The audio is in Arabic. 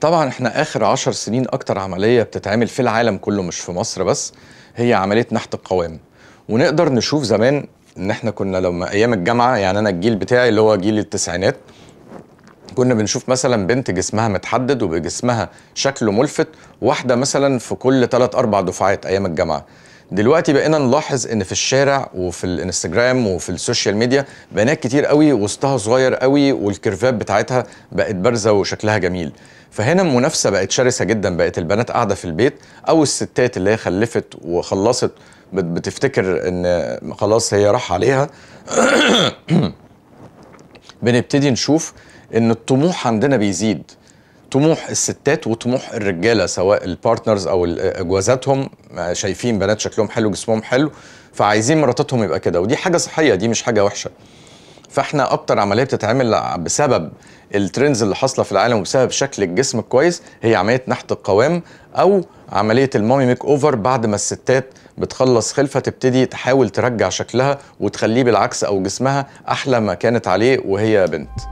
طبعا احنا اخر عشر سنين اكتر عمليه بتتعمل في العالم كله مش في مصر بس هي عمليه نحت القوام ونقدر نشوف زمان ان احنا كنا لما ايام الجامعه يعني انا الجيل بتاعي اللي هو جيل التسعينات كنا بنشوف مثلا بنت جسمها متحدد وبجسمها شكله ملفت واحده مثلا في كل 3 4 دفعات ايام الجامعه دلوقتي بقينا نلاحظ ان في الشارع وفي الانستجرام وفي السوشيال ميديا بنات كتير قوي وسطها صغير قوي والكيرفات بتاعتها بقت بارزه وشكلها جميل فهنا المنافسه بقت شرسه جدا بقت البنات قاعده في البيت او الستات اللي هي خلفت وخلصت بتفتكر ان خلاص هي راح عليها بنبتدي نشوف ان الطموح عندنا بيزيد طموح الستات وطموح الرجاله سواء البارتنرز او جوازاتهم شايفين بنات شكلهم حلو جسمهم حلو فعايزين مراتاتهم يبقى كده ودي حاجه صحيه دي مش حاجه وحشه فاحنا اكتر عمليه بتتعمل بسبب الترندز اللي حاصله في العالم وبسبب شكل الجسم الكويس هي عمليه نحت القوام او عمليه المامي ميك اوفر بعد ما الستات بتخلص خلفه تبتدي تحاول ترجع شكلها وتخليه بالعكس او جسمها احلى ما كانت عليه وهي بنت